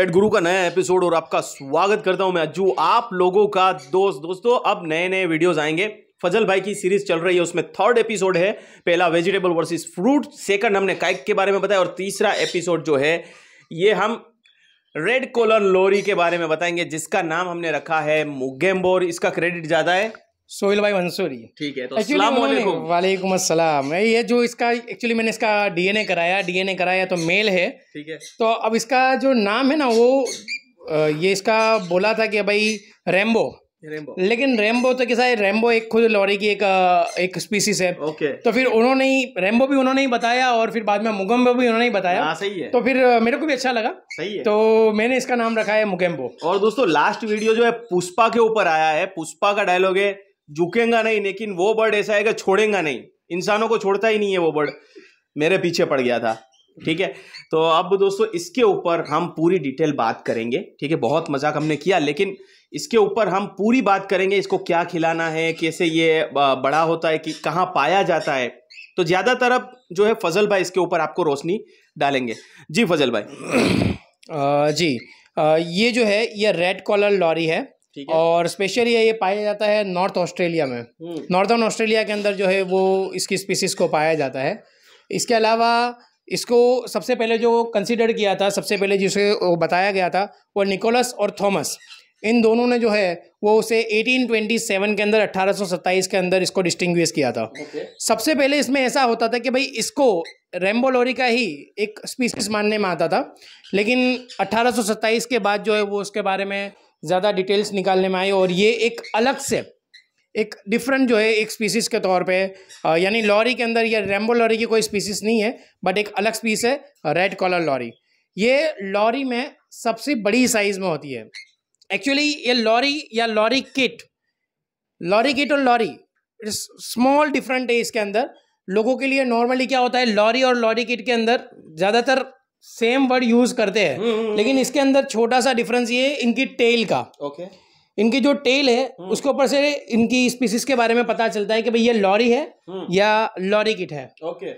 पेट गुरु का नया एपिसोड और आपका स्वागत करता हूं मैं अज्जू आप लोगों का दोस्त दोस्तों अब नए नए वीडियोस आएंगे फजल भाई की सीरीज चल रही है उसमें थर्ड एपिसोड है पहला वेजिटेबल वर्सेस फ्रूट सेकंड हमने काइक के बारे में बताया और तीसरा एपिसोड जो है ये हम रेड कोलर लोरी के बारे में बताएंगे जिसका नाम हमने रखा है मुगेम्बोर इसका क्रेडिट ज़्यादा है सोहेल भाई मंसूरी ठीक है तो वालेकुम अस्सलाम ये जो इसका एक्चुअली मैंने इसका डीएनए कराया डीएनए कराया तो मेल है ठीक है तो अब इसका जो नाम है ना वो ये इसका बोला था कि भाई रेम्बो रेम्बो लेकिन रेम्बो तो कैसा है रेम्बो एक खुद लॉरी की एक एक स्पीसीज है ओके तो फिर उन्होंने ही रेम्बो भी उन्होंने ही बताया और फिर बाद में मुगम्बो भी उन्होंने ही बताया आ, हाँ, सही है तो फिर मेरे को भी अच्छा लगा सही है तो मैंने इसका नाम रखा है मुगेम्बो और दोस्तों लास्ट वीडियो जो है पुष्पा के ऊपर आया है पुष्पा का डायलॉग है झुकेगा नहीं लेकिन वो बर्ड ऐसा है कि छोड़ेगा नहीं इंसानों को छोड़ता ही नहीं है वो बर्ड मेरे पीछे पड़ गया था ठीक है तो अब दोस्तों इसके ऊपर हम पूरी डिटेल बात करेंगे ठीक है बहुत मजाक हमने किया लेकिन इसके ऊपर हम पूरी बात करेंगे इसको क्या खिलाना है कैसे ये बड़ा होता है कि कहाँ पाया जाता है तो ज़्यादातर अब जो है फजल भाई इसके ऊपर आपको रोशनी डालेंगे जी फजल भाई आ, जी आ, ये जो है ये रेड कॉलर लॉरी है और स्पेशली ये पाया जाता है नॉर्थ ऑस्ट्रेलिया में हम्म। नॉर्दर्न ऑस्ट्रेलिया के अंदर जो है वो इसकी स्पीसीज को पाया जाता है इसके अलावा इसको सबसे पहले जो कंसिडर किया था सबसे पहले जिसे बताया गया था वो निकोलस और थॉमस इन दोनों ने जो है वो उसे 1827 के अंदर 1827 के अंदर इसको डिस्टिंग किया था okay. सबसे पहले इसमें ऐसा होता था कि भाई इसको रेम्बोलोरी का ही एक स्पीसीज मानने में आता था लेकिन 1827 के बाद जो है वो उसके बारे में ज़्यादा डिटेल्स निकालने में आई और ये एक अलग से एक डिफरेंट जो है एक स्पीसीज के तौर पे यानी लॉरी के अंदर या रेम्बो लॉरी की कोई स्पीसीज नहीं है बट एक अलग स्पीस है रेड कॉलर लॉरी ये लॉरी में सबसे बड़ी साइज में होती है एक्चुअली ये लॉरी या लॉरी किट लॉरी किट और लॉरी स्मॉल डिफरेंट है इसके अंदर लोगों के लिए नॉर्मली क्या होता है लॉरी और लॉरी किट के अंदर ज़्यादातर सेम वर्ड यूज करते हैं हम्म, हम्म, लेकिन हम्म। इसके अंदर छोटा सा डिफरेंस ये है इनकी टेल का ओके इनकी जो टेल है उसके ऊपर से इनकी स्पीसीज के बारे में पता चलता है कि भाई ये लॉरी है या लॉरी किट है ओके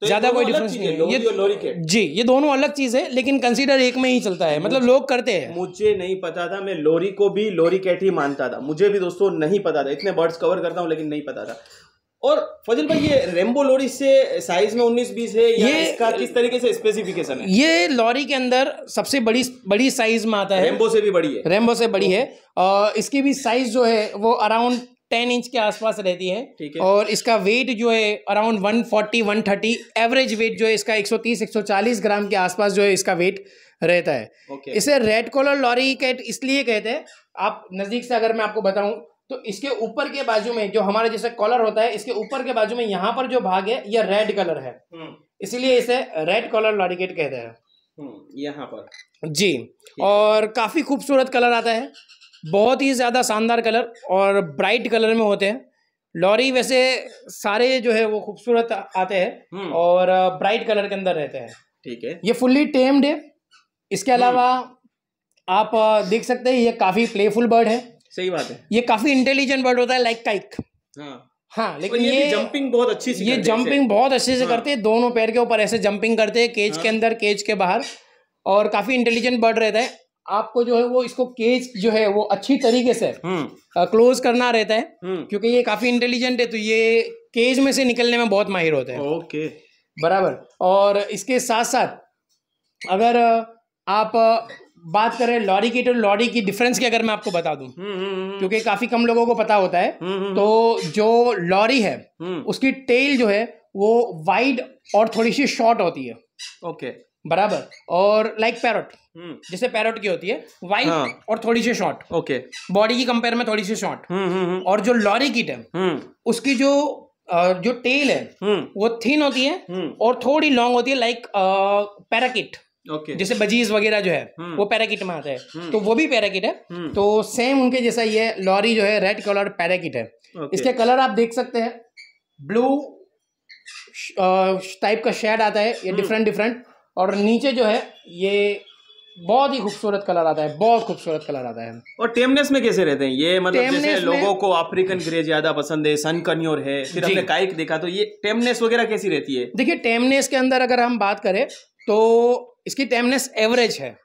तो ज्यादा कोई डिफरेंस नहीं है ये लॉरी किट जी ये दोनों अलग चीज है लेकिन कंसीडर एक में ही चलता है मतलब लोग करते हैं मुझे नहीं पता था मैं लॉरी को भी लॉरी कैट ही मानता था मुझे भी दोस्तों नहीं पता था इतने बर्ड्स कवर करता हूँ लेकिन नहीं पता था और फजल भाई ये रेम्बो लॉरी से साइज में उन्नीस बीस है या ये इसका किस तरीके से स्पेसिफिकेशन है ये लॉरी के अंदर सबसे बड़ी बड़ी साइज में आता है रेम्बो से भी बड़ी है रेम्बो से बड़ी है और इसकी भी साइज जो है वो अराउंड टेन इंच के आसपास रहती है ठीक है और इसका वेट जो है around one forty one thirty average weight जो है इसका एक एक सौ तीस सौ चालीस ग्राम के आसपास जो है इसका वेट रहता है ओके। इसे रेड कॉलर लॉरी कैट इसलिए कहते हैं आप नज़दीक से अगर मैं आपको बताऊं तो इसके ऊपर के बाजू में जो हमारे जैसे कॉलर होता है इसके ऊपर के बाजू में यहाँ पर जो भाग है यह रेड कलर है हम्म। इसीलिए इसे रेड कॉलर लॉरिकेट कहते हैं हम्म, यहाँ पर जी और काफ़ी खूबसूरत कलर आता है बहुत ही ज़्यादा शानदार कलर और ब्राइट कलर में होते हैं लॉरी वैसे सारे जो है वो खूबसूरत आते हैं हम्म। और ब्राइट कलर के अंदर रहते हैं ठीक है ये फुल्ली टेम्ड है इसके अलावा आप देख सकते हैं ये काफ़ी प्लेफुल बर्ड है सही बात है ये काफी इंटेलिजेंट बर्ड होता है लाइक काइक हाँ, हाँ लेकिन ये, ये जंपिंग बहुत अच्छी से ये जंपिंग बहुत अच्छे से हाँ। करते हैं दोनों पैर के ऊपर ऐसे जंपिंग करते हैं केज हाँ। के अंदर केज के बाहर और काफी इंटेलिजेंट बर्ड रहता है आपको जो है वो इसको केज जो है वो अच्छी तरीके से क्लोज हम्म। करना रहता है हम्म। क्योंकि ये काफी इंटेलिजेंट है तो ये केज में से निकलने में बहुत माहिर होते हैं ओके बराबर और इसके साथ साथ अगर आप बात करें लॉरी किट और लॉरी की डिफरेंस तो की अगर मैं आपको बता दूं हम्म, हम्म, हम्म। क्योंकि काफी कम लोगों को पता होता है तो जो लॉरी है उसकी टेल जो है वो वाइड और थोड़ी सी शॉर्ट होती है ओके बराबर और लाइक पैरोट जैसे पैरोट की होती है वाइड हाँ। और थोड़ी सी शॉर्ट ओके बॉडी की कंपेयर में थोड़ी सी शॉर्ट और जो लॉरी किट है उसकी जो जो टेल है वो थिन होती है और थोड़ी लॉन्ग होती है लाइक पैराकिट okay. जैसे बजीज वगैरह जो है हम्म। वो पैराकिट में आता है हम्म। तो वो भी पैराकिट है हम्म। तो सेम उनके जैसा ये लॉरी जो है रेड कलर पैराकिट है okay. इसके कलर आप देख सकते हैं ब्लू टाइप uh, का शेड आता है ये डिफरेंट डिफरेंट और नीचे जो है ये बहुत ही खूबसूरत कलर आता है बहुत खूबसूरत कलर आता है और टेमनेस में कैसे रहते हैं ये मतलब जैसे लोगों को अफ्रीकन ग्रे ज्यादा पसंद है सन कन्योर है फिर हमने काइक देखा तो ये टेमनेस वगैरह कैसी रहती है देखिए टेमनेस के अंदर अगर हम बात करें तो इसकी टेमनेस एवरेज है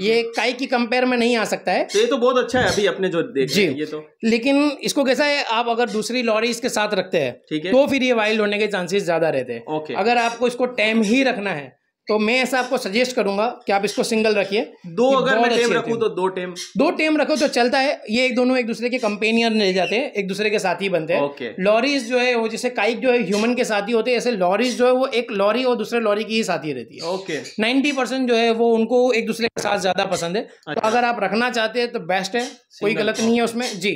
ये काई की कंपेयर में नहीं आ सकता है तो ये तो बहुत अच्छा है अभी अपने जो देख जी ये तो लेकिन इसको कैसा है आप अगर दूसरी लॉरी इसके साथ रखते हैं ठीक है तो फिर ये वाइल्ड होने के चांसेस ज्यादा रहते हैं अगर आपको इसको टैम ही रखना है तो मैं ऐसा आपको सजेस्ट करूंगा कि आप इसको सिंगल रखिए दो अगर मैं टेम रखूं तो दो टेम दो टेम रखो तो चलता है ये एक दोनों एक दूसरे के कंपेनियन ले जाते हैं एक दूसरे के साथ ही बनते हैं okay. लॉरीज जो है वो जैसे काइक जो है ह्यूमन के ही होते हैं ऐसे लॉरीज जो है वो एक लॉरी और दूसरे लॉरी की ही साथी रहती है ओके नाइन्टी जो है वो उनको एक दूसरे के साथ ज़्यादा पसंद है तो अच्छा। अगर आप रखना चाहते हैं तो बेस्ट है कोई गलत नहीं है उसमें जी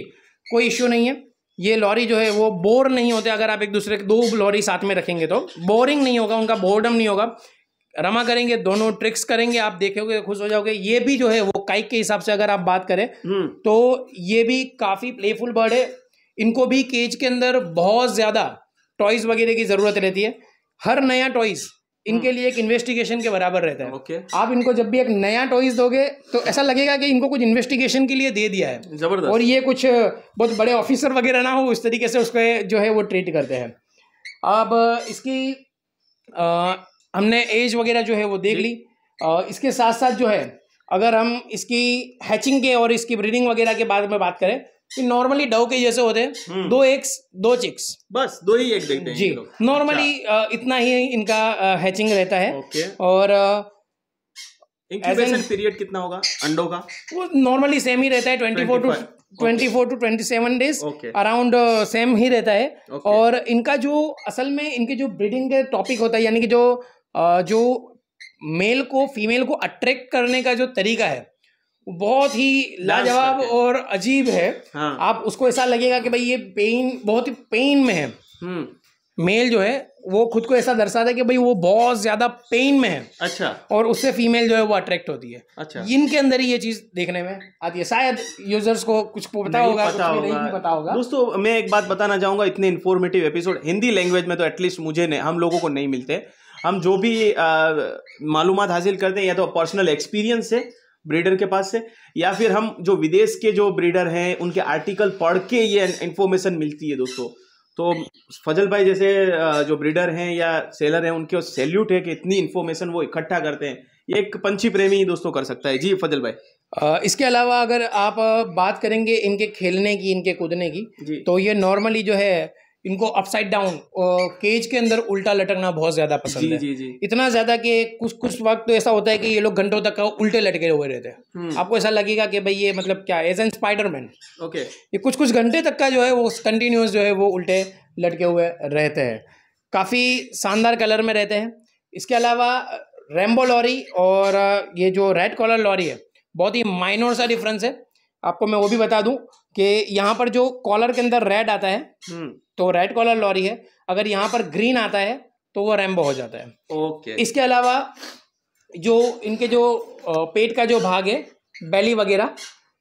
कोई इश्यू नहीं है ये लॉरी जो है वो बोर नहीं होते अगर आप एक दूसरे के दो लॉरी साथ में रखेंगे तो बोरिंग नहीं होगा उनका बोर्डम नहीं होगा रमा करेंगे दोनों ट्रिक्स करेंगे आप देखोगे खुश हो जाओगे ये भी जो है वो काइक के हिसाब से अगर आप बात करें हम्म। तो ये भी काफ़ी प्लेफुल बर्ड है इनको भी केज के अंदर बहुत ज़्यादा टॉयज़ वगैरह की ज़रूरत रहती है हर नया टॉयज़ इनके हम्म। लिए एक इन्वेस्टिगेशन के बराबर रहता है ओके आप इनको जब भी एक नया टॉयज दोगे तो ऐसा लगेगा कि इनको कुछ इन्वेस्टिगेशन के लिए दे दिया है जबरदस्त और ये कुछ बहुत बड़े ऑफिसर वगैरह ना हो इस तरीके से उसके जो है वो ट्रीट करते हैं अब इसकी हमने एज वगैरह जो है वो देख ली आ, इसके साथ साथ जो है अगर हम इसकी हैचिंग के और इसकी ब्रीडिंग वगैरह के बारे में बात करें तो नॉर्मली डव के जैसे होते हैं हम्म। दो एक्स दो चिक्स बस दो ही एक देखते हैं जी नॉर्मली अच्छा। इतना ही इनका हैचिंग रहता है ओके। और पीरियड कितना होगा अंडों का वो नॉर्मली सेम ही रहता है twenty four to twenty four to twenty seven days around same ही रहता है okay. और इनका जो असल में इनके जो ब्रीडिंग के टॉपिक होता है यानी कि जो जो मेल को फीमेल को अट्रैक्ट करने का जो तरीका है बहुत ही लाजवाब और अजीब है हाँ। आप उसको ऐसा लगेगा कि भाई ये पेन बहुत ही पेन में है मेल हम्म। जो है वो खुद को ऐसा दर्शाता है कि भाई वो बहुत ज्यादा पेन में है अच्छा और उससे फीमेल जो है वो अट्रैक्ट होती है अच्छा इनके अंदर ही ये चीज देखने में आती है शायद यूजर्स को कुछ पता होगा पता कुछ होगा नहीं पता होगा दोस्तों मैं एक बात बताना चाहूंगा इतने इन्फॉर्मेटिव एपिसोड हिंदी लैंग्वेज में तो एटलीस्ट मुझे हम लोगों को नहीं मिलते हम जो भी मालूम हासिल करते हैं या तो पर्सनल एक्सपीरियंस से ब्रीडर के पास से या फिर हम जो विदेश के जो ब्रीडर हैं उनके आर्टिकल पढ़ के ये इन्फॉर्मेशन मिलती है दोस्तों तो फजल भाई जैसे जो ब्रीडर हैं या सेलर हैं उनके सैल्यूट है कि इतनी इन्फॉर्मेशन वो इकट्ठा करते हैं ये एक पंछी प्रेमी दोस्तों कर सकता है जी फजल भाई इसके अलावा अगर आप बात करेंगे इनके खेलने की इनके कूदने की तो ये नॉर्मली जो है इनको अपसाइड डाउन केज के अंदर उल्टा लटकना बहुत ज्यादा पसंद जी, है जी, जी. इतना ज्यादा कि कुछ कुछ वक्त तो ऐसा होता है कि ये लोग घंटों तक उल्टे लटके हुए रहते हैं हम्म। आपको ऐसा लगेगा कि भाई ये मतलब क्या एज एन स्पाइडरमैन ओके ये कुछ कुछ घंटे तक का जो है वो कंटिन्यूस जो है वो उल्टे लटके हुए रहते हैं काफ़ी शानदार कलर में रहते हैं इसके अलावा रेम्बो लॉरी और ये जो रेड कॉलर लॉरी है बहुत ही माइनोर सा डिफरेंस है आपको मैं वो भी बता दूं कि यहाँ पर जो कॉलर के अंदर रेड आता है हम्म। तो रेड कॉलर लॉरी है अगर यहाँ पर ग्रीन आता है तो वो रैम्बो हो जाता है ओके इसके अलावा जो इनके जो पेट का जो भाग है बेली वगैरह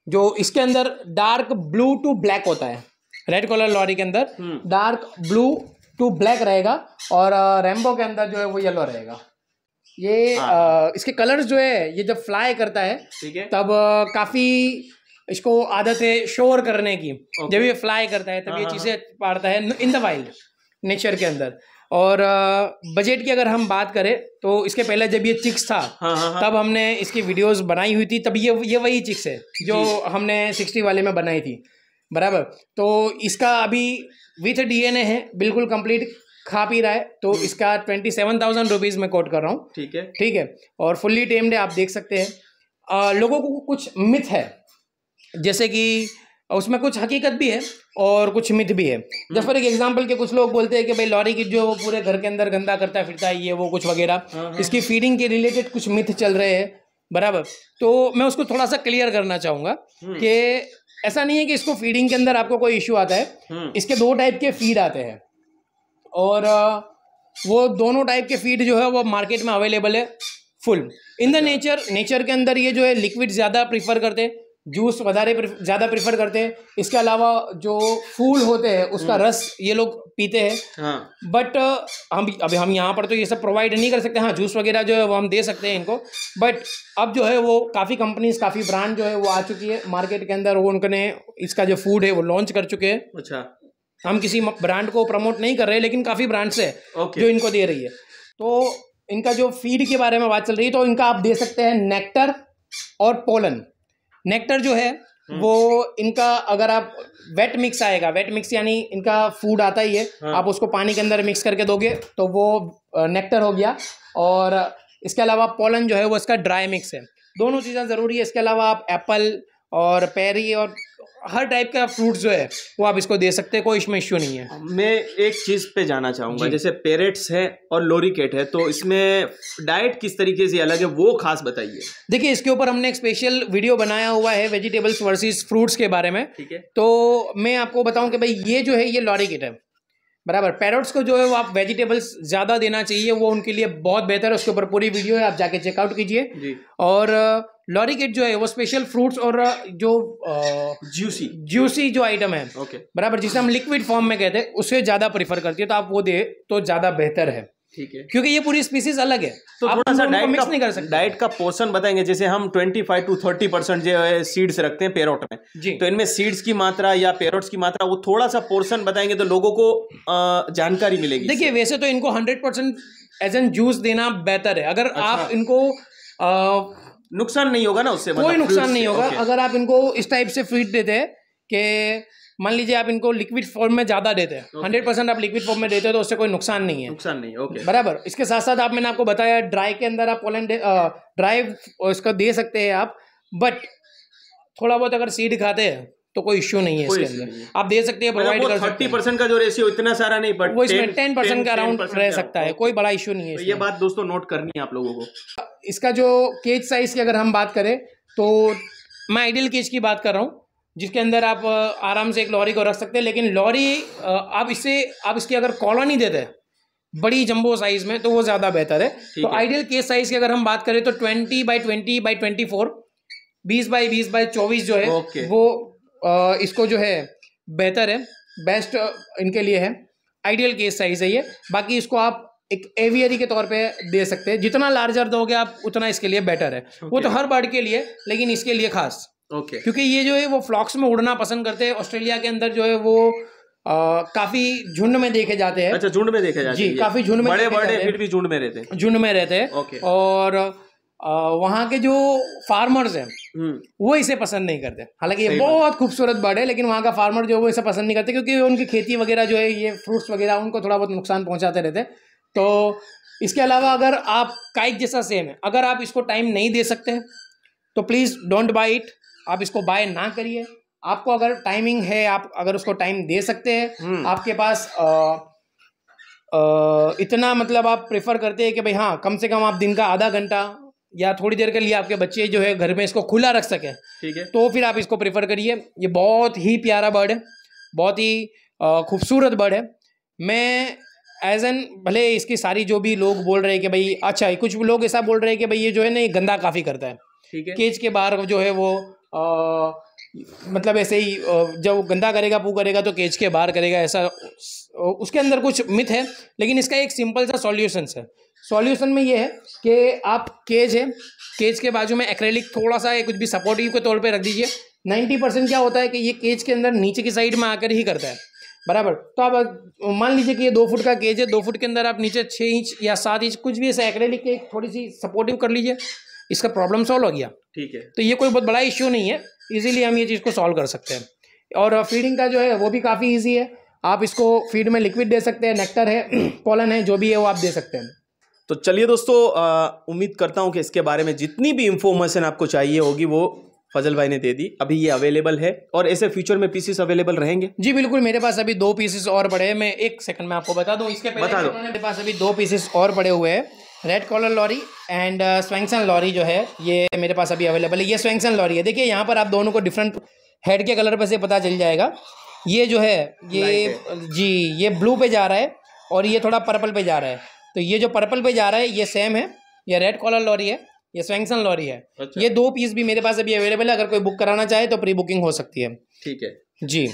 जो इसके अंदर डार्क ब्लू टू ब्लैक होता है रेड कॉलर लॉरी के अंदर डार्क ब्लू टू ब्लैक रहेगा और रेम्बो के अंदर जो है वो येलो रहेगा ये आ, हाँ। इसके कलर्स जो है ये जब फ्लाई करता है ठीक है तब काफ़ी इसको आदत है शोर करने की okay. जब ये फ्लाई करता है तब ये हाँ, हाँ, चीज़ें हाँ। पाड़ता है इन द वाइल्ड नेचर के अंदर और बजट की अगर हम बात करें तो इसके पहले जब ये चिक्स था हाँ हाँ। तब हमने इसकी वीडियोस बनाई हुई थी तब ये ये वही चिक्स है जो हमने सिक्सटी वाले में बनाई थी बराबर तो इसका अभी विथ डीएनए है बिल्कुल कंप्लीट खा पी रहा है तो इसका ट्वेंटी सेवन थाउजेंड रुपीज़ में कोट कर रहा हूँ ठीक है ठीक है और फुल्ली टेम्ड है आप देख सकते हैं लोगों को कुछ मिथ है जैसे कि उसमें कुछ हकीकत भी है और कुछ मिथ भी है जैसे हम्म। फॉर एग्जाम्पल के कुछ लोग बोलते हैं कि भाई लॉरी की जो वो पूरे घर के अंदर गंदा करता फिरता है ये वो कुछ वगैरह हाँ, हाँ। इसकी फीडिंग के रिलेटेड कुछ मिथ चल रहे हैं बराबर तो मैं उसको थोड़ा सा क्लियर करना चाहूँगा हम्म। कि ऐसा नहीं है कि इसको फीडिंग के अंदर आपको कोई इश्यू आता है हम्म। इसके दो टाइप के फीड आते हैं और वो दोनों टाइप के फीड जो है वो मार्केट में अवेलेबल है full in the nature nature के अंदर ये जो है लिक्विड ज़्यादा प्रीफर करते हैं जूस वधारे ज़्यादा प्रेफर करते हैं इसके अलावा जो फूल होते हैं उसका हम्म। रस ये लोग पीते हैं हाँ। बट हम अभी हम यहाँ पर तो ये सब प्रोवाइड नहीं कर सकते हाँ जूस वगैरह जो है वो हम दे सकते हैं इनको बट अब जो है वो काफ़ी कंपनीज काफ़ी ब्रांड जो है वो आ चुकी है मार्केट के अंदर वो उनने इसका जो फूड है वो लॉन्च कर चुके हैं अच्छा हम किसी ब्रांड को प्रमोट नहीं कर रहे लेकिन काफ़ी ब्रांड्स है जो इनको दे रही है तो इनका जो फीड के बारे में बात चल रही है तो इनका आप दे सकते हैं नेक्टर और पोलन नेक्टर जो है हम्म। वो इनका अगर आप वेट मिक्स आएगा वेट मिक्स यानी इनका फूड आता ही है हाँ। आप उसको पानी के अंदर मिक्स करके दोगे तो वो नेक्टर हो गया और इसके अलावा पोलन जो है वो इसका ड्राई मिक्स है दोनों चीज़ें ज़रूरी है इसके अलावा आप एप्पल और पेरी और हर टाइप का फ्रूट जो है वो आप इसको दे सकते हैं कोई इसमें इश्यू नहीं है हाँ, मैं एक चीज़ पे जाना चाहूँगा जैसे पेरेट्स है और लोरिकेट है तो इसमें डाइट किस तरीके से अलग है वो खास बताइए देखिए इसके ऊपर हमने एक स्पेशल वीडियो बनाया हुआ है वेजिटेबल्स वर्सेस फ्रूट्स के बारे में ठीक है तो मैं आपको बताऊँ कि भाई ये जो है ये लॉरिकेट है बराबर पैरोट्स को जो है वो आप वेजिटेबल्स ज़्यादा देना चाहिए वो उनके लिए बहुत बेहतर है उसके ऊपर पूरी वीडियो है आप जाके चेकआउट कीजिए और लॉरिकेट जो है वो स्पेशल फ्रूट्स और जो जूसी जूसी जो आइटम है ओके बराबर जिसे हम लिक्विड फॉर्म में कहते हैं उसे ज़्यादा प्रीफर करती है तो आप वो दे तो ज़्यादा बेहतर है ठीक है क्योंकि ये पूरी स्पीसीज अलग है तो थोड़ा सा डाइट मिक्स नहीं कर सकते डाइट का पोर्सन बताएंगे जैसे हम 25 टू 30 परसेंट जो है सीड्स रखते हैं पेरोट में जी तो इनमें सीड्स की मात्रा या पेरोट्स की मात्रा वो थोड़ा सा पोर्शन बताएंगे तो लोगों को जानकारी मिलेगी देखिए वैसे तो इनको hundred percent as an juice देना बेहतर है अगर अच्छा। आप इनको नुकसान नहीं होगा ना उससे मतलब कोई नुकसान नहीं होगा अगर आप इनको इस टाइप से फीड देते हैं कि मान लीजिए आप इनको लिक्विड फॉर्म में ज़्यादा देते हैं हंड्रेड परसेंट आप लिक्विड फॉर्म में देते हो तो उससे कोई नुकसान नहीं है नुकसान नहीं ओके बराबर इसके साथ साथ आप मैंने आपको बताया ड्राई के अंदर आप पोलन ड्राई इसका दे सकते हैं आप बट थोड़ा बहुत अगर सीड खाते हैं तो कोई इश्यू नहीं है इसके अंदर आप दे सकते हैं प्रोवाइड मतलब कर थर्टी परसेंट का जो रेशियो इतना सारा नहीं बट वो इसमें टेन परसेंट का अराउंड रह सकता है कोई बड़ा इश्यू नहीं है तो ये बात दोस्तों नोट करनी है आप लोगों को इसका जो केज साइज की अगर हम बात करें तो मैं आइडियल केज की बात कर रहा हूँ जिसके अंदर आप आराम से एक लॉरी को रख सकते हैं लेकिन लॉरी आप इससे आप इसकी अगर कॉलोनी देते बड़ी जंबो साइज में तो वो ज़्यादा बेहतर है तो आइडियल केस साइज की अगर हम बात करें तो twenty by twenty by twenty four बीस बाई बीस बाई चौबीस जो है okay. वो आ, इसको जो है बेहतर है बेस्ट इनके लिए है आइडियल केस साइज है ये बाकी इसको आप एक एवियरी के तौर पे दे सकते हैं जितना लार्जर दोगे आप उतना इसके लिए बेटर है okay. वो तो हर बर्ड के लिए लेकिन इसके लिए खास ओके okay. क्योंकि ये जो है वो फ्लॉक्स में उड़ना पसंद करते हैं ऑस्ट्रेलिया के अंदर जो है वो आ, काफी झुंड में देखे जाते हैं अच्छा झुंड में देखे जाते हैं जी काफी झुंड में बड़े बड़े फिर भी झुंड में रहते हैं झुंड में रहते हैं okay. और वहाँ के जो फार्मर्स हैं हम्म। वो इसे पसंद नहीं करते हालांकि ये बहुत खूबसूरत बर्ड है लेकिन वहाँ का फार्मर जो है वो इसे पसंद नहीं करते क्योंकि उनकी खेती वगैरह जो है ये फ्रूट्स वगैरह उनको थोड़ा बहुत नुकसान पहुँचाते रहते तो इसके अलावा अगर आप काइक जैसा सेम है अगर आप इसको टाइम नहीं दे सकते तो प्लीज़ डोंट बाई इट आप इसको बाय ना करिए आपको अगर टाइमिंग है आप अगर उसको टाइम दे सकते हैं हम्म। आपके पास आ, आ, इतना मतलब आप प्रेफर करते हैं कि भाई हाँ कम से कम आप दिन का आधा घंटा या थोड़ी देर के लिए आपके बच्चे जो है घर में इसको खुला रख सकें ठीक है तो फिर आप इसको प्रेफर करिए ये बहुत ही प्यारा बर्ड है बहुत ही खूबसूरत बर्ड है मैं एज एन भले इसकी सारी जो भी लोग बोल रहे हैं कि भाई अच्छा कुछ लोग ऐसा बोल रहे हैं कि भाई ये जो है ना ये गंदा काफ़ी करता है ठीक है केज के बाहर जो है वो आ, मतलब ऐसे ही जब गंदा करेगा पू करेगा तो केज के बाहर करेगा ऐसा उसके अंदर कुछ मिथ है लेकिन इसका एक सिंपल सा सॉल्यूशन है सॉल्यूशन में ये है कि आप केज है केज के बाजू में एक्रेलिक थोड़ा सा कुछ भी सपोर्टिव के तौर पे रख दीजिए नाइन्टी परसेंट क्या होता है कि ये केज के अंदर नीचे की साइड में आकर ही करता है बराबर तो आप मान लीजिए कि ये दो फुट का केज है दो फुट के अंदर आप नीचे छः इंच या सात इंच कुछ भी ऐसा एक्रेलिक के थोड़ी सी सपोर्टिव कर लीजिए इसका प्रॉब्लम सॉल्व हो गया ठीक है तो ये कोई बहुत बड़ा इश्यू नहीं है इजीली हम ये चीज़ को सॉल्व कर सकते हैं और फीडिंग uh, का जो है वो भी काफ़ी ईजी है आप इसको फीड में लिक्विड दे सकते हैं नेक्टर है पोलन है जो भी है वो आप दे सकते हैं तो चलिए दोस्तों uh, उम्मीद करता हूँ कि इसके बारे में जितनी भी इंफॉर्मेशन आपको चाहिए होगी वो फजल भाई ने दे दी अभी ये अवेलेबल है और ऐसे फ्यूचर में पीसेस अवेलेबल रहेंगे जी बिल्कुल मेरे पास अभी दो पीसेस और पड़े हैं मैं एक सेकंड में आपको बता दूं इसके पहले बता दो मेरे पास अभी दो पीसेस और पड़े हुए हैं red collar lory and Swainson lory जो है ये मेरे पास अभी अवेलेबल है ये स्वेंगसन लॉरी है देखिए यहाँ पर आप दोनों को डिफरेंट हेड के कलर पर से पता चल जाएगा ये जो है ये जी ये ब्लू पे जा रहा है और ये थोड़ा पर्पल पे जा रहा है तो ये जो पर्पल पे जा रहा है ये सेम है ये रेड कॉलर लॉरी है ये स्वेंगसन लॉरी है अच्छा। ये दो पीस भी मेरे पास अभी अवेलेबल है अगर कोई बुक कराना चाहे तो प्री बुकिंग हो सकती है ठीक है जी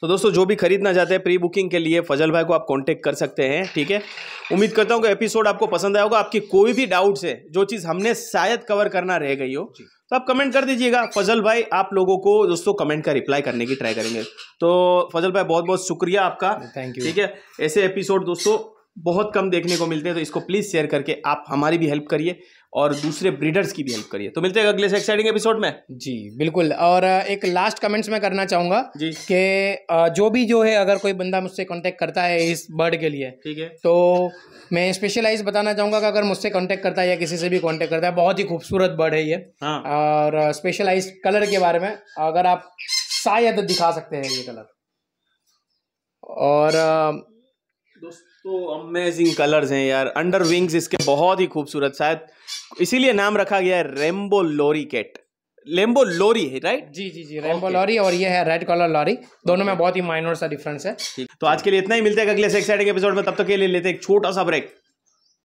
तो दोस्तों जो भी खरीदना चाहते हैं प्री बुकिंग के लिए फजल भाई को आप कांटेक्ट कर सकते हैं ठीक है उम्मीद करता हूं कि एपिसोड आपको पसंद आया होगा आपकी कोई भी डाउट्स है जो चीज़ हमने शायद कवर करना रह गई हो तो आप कमेंट कर दीजिएगा फजल भाई आप लोगों को दोस्तों कमेंट का रिप्लाई करने की ट्राई करेंगे तो फजल भाई बहुत बहुत शुक्रिया आपका थैंक यू ठीक है ऐसे एपिसोड दोस्तों बहुत कम देखने को मिलते हैं तो इसको प्लीज़ शेयर करके आप हमारी भी हेल्प करिए और दूसरे ब्रीडर्स की भी हेल्प करिए तो मिलते हैं अगले से एक्साइटिंग एपिसोड में जी बिल्कुल और एक लास्ट कमेंट्स में करना चाहूंगा जी के जो भी जो है अगर कोई बंदा मुझसे कांटेक्ट करता है इस बर्ड के लिए ठीक है तो मैं स्पेशलाइज बताना चाहूंगा कि अगर मुझसे कांटेक्ट करता है या किसी से भी कांटेक्ट करता है बहुत ही खूबसूरत बर्ड है ये हाँ। और स्पेशलाइज कलर के बारे में अगर आप शायद दिखा सकते हैं ये कलर और दोस्तों अमेजिंग कलर्स हैं यार अंडर विंग्स इसके बहुत ही खूबसूरत शायद इसीलिए नाम रखा गया है rainbow lorikeet rainbow lory है राइट जी जी जी रेम्बो okay. लॉरी और ये है रेड कलर लॉरी दोनों में बहुत ही माइनर सा डिफरेंस है तो आज के लिए इतना ही मिलते हैं अगले से एक्साइटिंग एपिसोड में तब तक तो के लिए लेते हैं एक छोटा सा ब्रेक